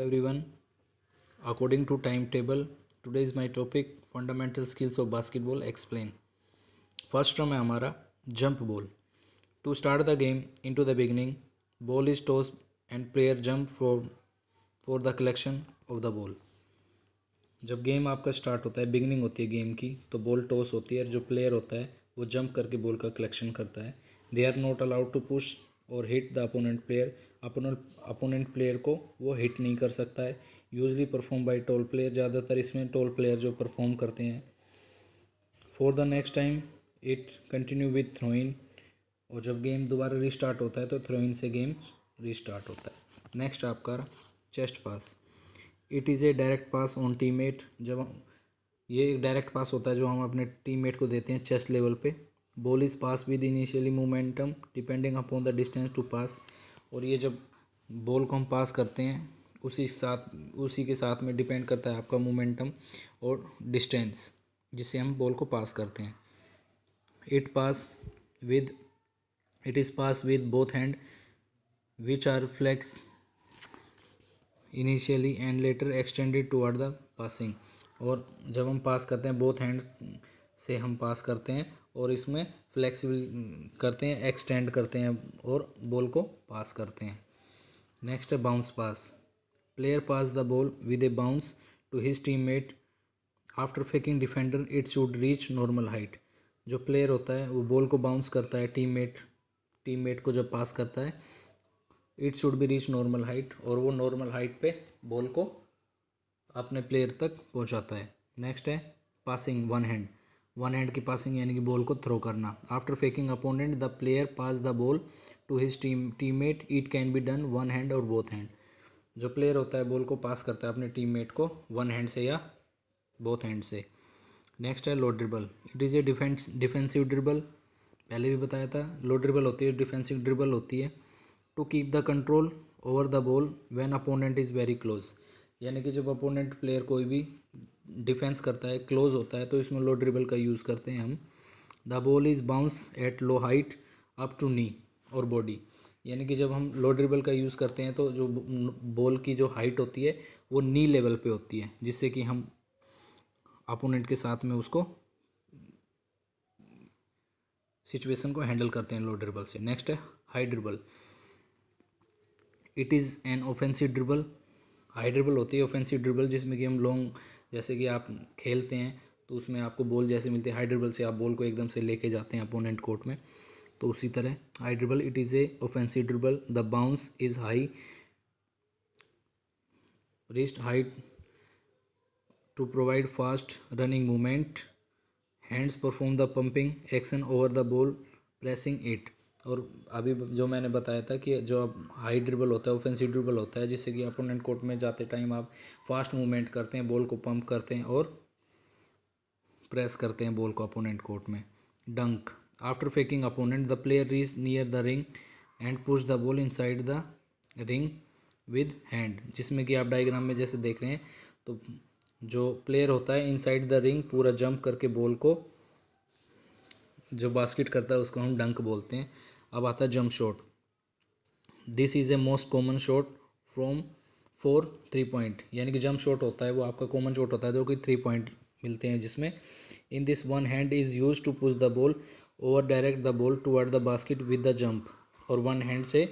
every everyone according to time table today is my topic fundamental skills of basketball explain first term है हमारा jump ball to start the game in to the beginning ball is toss and player jump for for the collection of the ball जब game आपका start होता है beginning होती है game की तो बॉल टॉस होती है और जो प्लेयर होता है वो जंप करके बॉल का कलेक्शन करता है they are not allowed to push और hit the opponent player opponent opponent player को वो हिट नहीं कर सकता है usually perform by tall player ज़्यादातर इसमें टोल प्लेयर जो परफॉर्म करते हैं for the next time it continue with throw in और जब गेम दोबारा रिस्टार्ट होता है तो थ्रोइन से गेम रिस्टार्ट होता है नेक्स्ट आपका chest pass it is a direct pass on mate जब ये एक डायरेक्ट पास होता है जो हम अपने टीममेट को देते हैं चेस्ट लेवल पे ball is pass with initially momentum depending upon the distance to pass और ये जब बॉल को हम पास करते हैं उसी साथ उसी के साथ में डिपेंड करता है आपका मोमेंटम और डिस्टेंस जिससे हम बॉल को पास करते हैं it pass with it is pass with both hand which are flex initially and later extended toward the passing और जब हम पास करते हैं बोथ हैंड से हम पास करते हैं और इसमें फ्लेक्सिबल हम्म, करते हैं एक्सटेंड करते हैं और बॉल को पास करते हैं नेक्स्ट है bounce pass player pass the ball with a bounce to his team mate after faking defender it should reach normal height जो प्लेयर होता है वो बॉल को बाउंस करता है टीम मेट टीम मेट को जब पास करता है it should be reach normal height और वो नॉर्मल हाइट पे बॉल को अपने प्लेयर तक पहुंचाता है नेक्स्ट है passing one hand one hand की पासिंग यानी कि बॉल को थ्रो करना after faking opponent the player pass the ball to his team team mate it can be done one hand और बोथ हैंड जो प्लेयर होता है बॉल को पास करता है अपने टीम मेट को वन हैंड से या बोथ हैंड से नेक्स्ट है low dribble it is a defence defensive dribble पहले भी बताया था लो ड्रिबल होती है डिफेंसिव ड्रिबल होती है to keep the control over the ball when opponent is very close यानी कि जब अपोनेंट प्लेयर कोई भी डिफेंस करता है क्लोज होता है तो इसमें लो ड्रिबल का यूज़ करते हैं हम the ball is bounce at low height up to knee और बॉडी यानी कि जब हम लो ड्रिबल का यूज़ करते हैं तो जो बॉल की जो हाइट होती है वो नी लेवल पे होती है जिससे कि हम अपोनेंट के साथ में उसको सिचुएशन को हैंडल करते हैं लो ड्रिबल से नेक्स्ट है high dribble it is an offensive dribble high dribble होती है ऑफेंसिव ड्रिबल जिसमें कि हम लॉन्ग जैसे कि आप खेलते हैं तो उसमें आपको बॉल जैसे मिलती है हाई ड्रिबल से आप बॉल को एकदम से लेके जाते हैं अपोनेंट कोर्ट में तो उसी तरह high dribble it is a offensive dribble the bounce is high wrist height to provide fast running movement hands perform the pumping action over the ball pressing it और अभी जो मैंने बताया था कि जो हाई ड्रिबल होता है ऑफेंसिव ड्रिबल होता है जिससे कि अपोनेंट कोर्ट में जाते टाइम आप फास्ट मूवमेंट करते हैं बॉल को पंप करते हैं और प्रेस करते हैं बॉल को अपोनेंट कोर्ट में dunk after faking opponent the player reach near the ring and push the ball side the ring with hand जिसमें कि आप डाइग्राम में जैसे देख रहे हैं तो जो प्लेयर होता है साइड द रिंग पूरा जंप करके बॉल को जो बास्केट करता है उसको हम डंक बोलते हैं अब आता है jump shot this is a most common shot from four three point यानी कि जंप शॉट होता है वो आपका कॉमन शॉट होता है जो कि थ्री पॉइंट मिलते हैं जिसमें in this one hand is use to push the ball over direct the ball toward the basket with the jump और वन हैंड से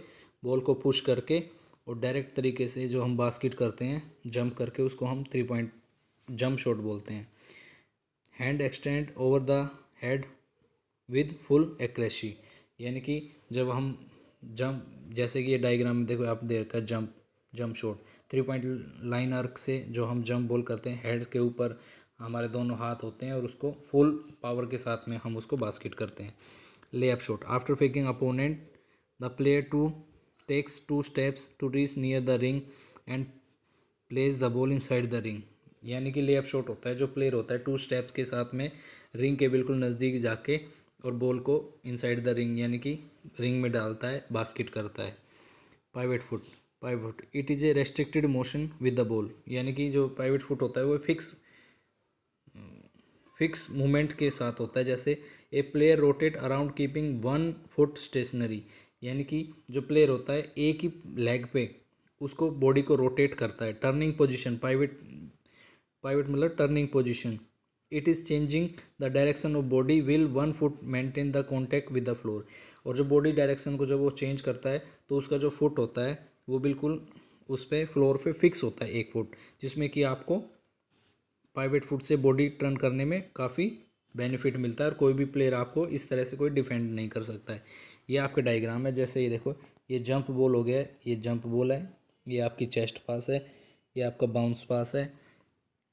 बॉल को पुश करके और डायरेक्ट तरीके से जो हम बास्केट करते हैं जंप करके उसको हम थ्री पॉइंट जंप शॉट बोलते हैं hand extend over the head with full accuracy यानी कि जब हम जंप जैसे कि ये डायग्राम में देखो आप देर का jump jump shot three point line arc से जो हम जंप बॉल करते हैं हेड के ऊपर हमारे दोनों हाथ होते हैं और उसको फुल पावर के साथ में हम उसको बास्केट करते हैं up shot after faking opponent the player to takes two steps to reach near the ring and place the ball side the ring यानी कि लेअप शॉट होता है जो प्लेयर होता है टू स्टेप्स के साथ में रिंग के बिल्कुल नज़दीक जाके और बॉल को इनसाइड द रिंग यानी कि रिंग में डालता है बास्केट करता है pivot foot pivot it is a restricted motion with the ball यानी कि जो पाइवेट फुट होता है वो फिक्स फिक्स मूवमेंट के साथ होता है जैसे a player rotate around keeping one foot stationary यानी कि जो प्लेयर होता है एक ही लेग पे उसको बॉडी को रोटेट करता है टर्निंग पोजीशन पाइवेट पाइवेट मतलब turning position it is changing the direction of body will one foot maintain the contact with the floor और जो बॉडी डायरेक्शन को जब वो चेंज करता है तो उसका जो फुट होता है वो बिल्कुल उस पर फ्लोर पे फिक्स होता है एक फुट जिसमें कि आपको प्राइवेट फुट से बॉडी टर्न करने में काफ़ी बेनिफिट मिलता है और कोई भी प्लेयर आपको इस तरह से कोई डिफेंड नहीं कर सकता है ये आपके डायग्राम है जैसे ये देखो ये जंप बॉल हो गया ये जंप बॉल है ये आपकी चेस्ट पास है ये आपका बाउंस पास है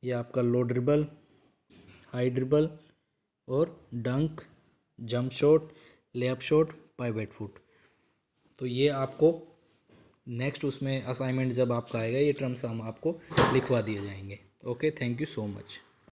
ये आपका लो ड्रिबल हाई ड्रिबल और dunk jump shot layup shot pivot foot तो ये आपको नेक्स्ट उसमें असाइनमेंट जब आपका आएगा ये टर्म्स हम आपको लिखवा दिए जाएंगे okay thank you so much